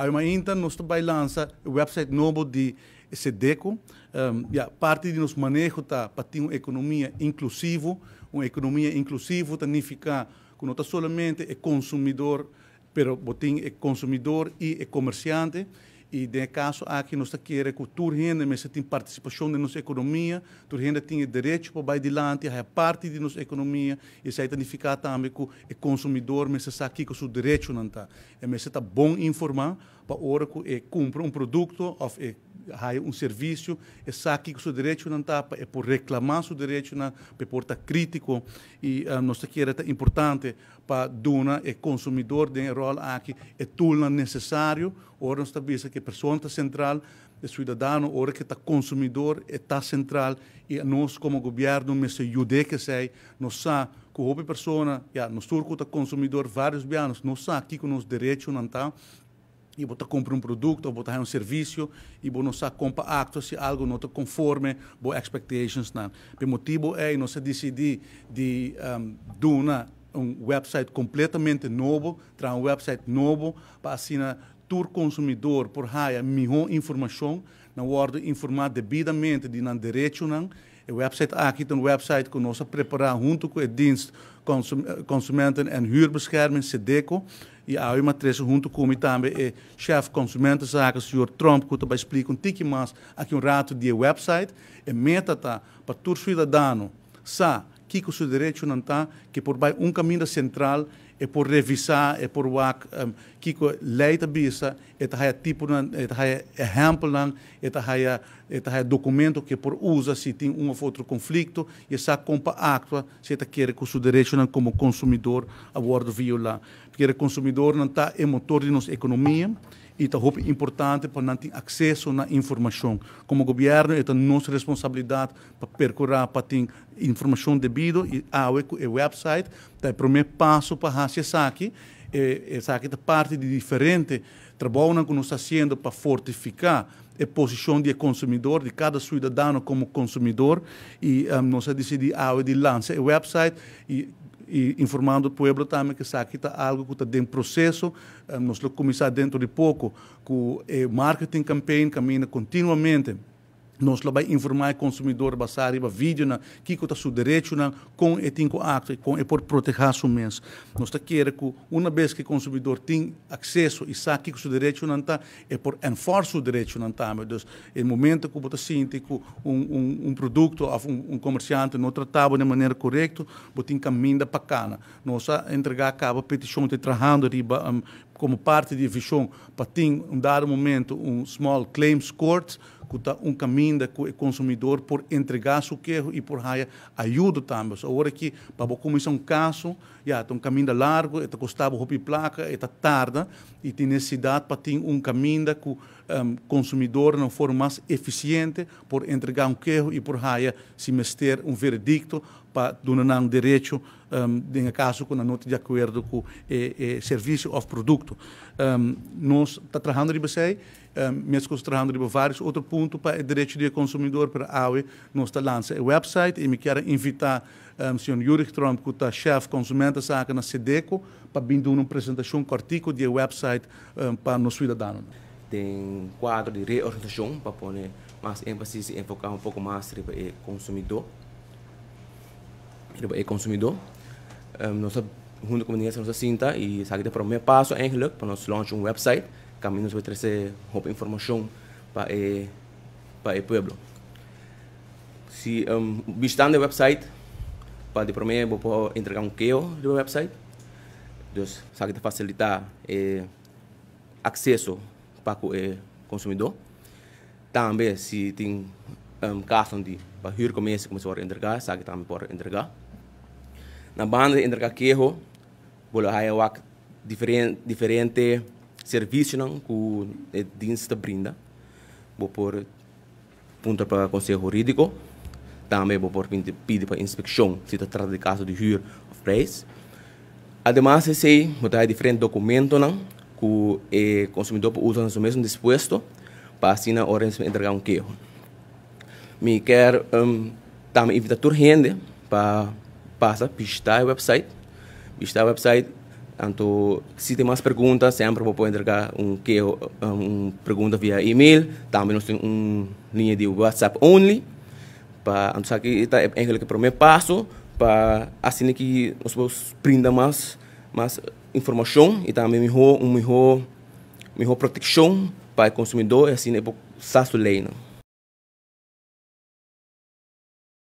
Aí, então, nós vai o website novo de SEDECO. Um, ehm, e parte de nosso manejo tá, para ter uma economia inclusiva, uma economia inclusiva significa tá, que não está somente é consumidor, mas tem é consumidor e é comerciante. E, de caso, aqui nós queremos que o renda, mas tem participação na nossa economia, a renda tem direito para ir adiante, é parte da nossa economia, e se identificar também que o consumidor, mas se sabe que o seu direito não está. É, mas está bom informar para hora que é, compra um produto, ou é há um serviço e sabe que o seu direito não está é por reclamar o seu direito na é crítico e a nossa queira é importante para dona e consumidor de rol aqui é tudo necessário ora nós sabemos que a pessoa está central o cidadão ora que está consumidor está central e nós como governo nos ajude que sei nós sabe que a pessoa já nós turco está consumidor vários anos nós sabe que com os direitos não está e você tá compra um produto ou você um serviço e você compra actos se algo não está conforme com expectations não. Né? O motivo é você decidir de um, dona um website completamente novo, traz um website novo para assim tur consumidor por raia melhor informação, na ordem informar debidamente de não direito não né? o website ah, aqui tem um website que nós preparamos junto com o dienst consumenten e huurbescherming, SEDECO e há uma três junto com também é chefe consumente saca o senhor Trump que vai explicar um tique mais aqui um rato de website é meta tá para todo cidadão sa que o seu direito não está que por baixo um caminho central é por revisar é por wak um, que a lei da bisa é tá tipo é tá exemplo não é tá é tá documento que por usa se tem um ou outro conflito e essa compa actua se está querendo que o seu direito não como consumidor a bordo viola porque o consumidor não está é motor de nossa economia e está muito importante para não ter acesso à informação. Como governo, é nossa responsabilidade para percorrer, para ter informação devida e a ah, website é o primeiro passo para acessar aqui. Essa aqui é parte de diferente trabalho que nós estamos fazendo para fortificar a posição de consumidor, de cada cidadão como consumidor. E um, ah, nós decidimos ah, de lançar o website e e informando o povo também que aqui está algo que está em processo, eh, nós vamos começar dentro de pouco, que o eh, marketing campaign caminha continuamente nós lá vai informar o consumidor basar iba vídeo na que que o seu direito na com e com acto com e por proteger seu mês nós queremos que uma vez que o consumidor tem acesso e sabe que seu direito não tá é por enforce o direito não tá mas dos em momento que bota sinto que um, um, um produto um, um comerciante não tratava de maneira correta botin caminho da pacana né. nós entregar acaba petição de trahando riba um, como parte de visão para ter um dado momento um small claims court está um caminho do consumidor por entregar seu queijo e por raia ajuda também. So, agora que para começar um caso, já tá tem um caminho largo, está custava roupa e placa, está tarde e tem necessidade para ter um caminho que o um, consumidor não for mais eficiente por entregar um queijo e por raia se mester um veredicto para donar um direito, um, em caso, com a nota de acordo com o eh, eh, serviço ou produto. Um, nós estamos tá trabalhando de você, um, mesmo trabalhando de vários outros pontos assunto para o direito do consumidor para a AUE, nós lançamos o website ehm, e ehm, ehm, me quero invitar um, o senhor Jurich Trump, que é chefe consumenta saca na SEDECO, para vir uma apresentação cortico de website um, para nos cidadãos. Tem um quadro de reorganização para pôr mais ênfase e focar um pouco mais sobre o consumidor. Sobre o consumidor. Um, nossa junto com a comunicação nossa cinta e sabe o primeiro passo, Angelo, para nós lançar um website. Caminhos vai trazer roupa informação para para el pueblo. Si um, visitando el website, para de promedio poder entregar un queo del website. Entonces, sabe que facilitar eh, acesso para o eh, consumidor. Também, se tem um, caso de para hur começa começou a entregar, sabe também pode entregar. Na banda de entregar queijo, bolo aí o diferente diferente serviço não que eh, o é, dienst brinda. Vou por punta para conselho Jurídico. Também bijvoorbeeld pide para inspeção se trata de caso de huur of prijs. Además, esse botar diferentes documentos que o eh, consumidor usa no seu mesmo disposto para assinar a ordem de entregar um queijo. Me quer um, também invitar a gente para passar, visitar o website, visitar o website então, se tem mais perguntas, sempre vou entregar um, eh, um pergunta via e-mail. Também nós temos uma linha de WhatsApp only. Para, então, aqui está é o primeiro passo para assim que nós vamos mais, mais informação e também melhor, melhor, melhor proteção para o consumidor e assim é para o lei. Não?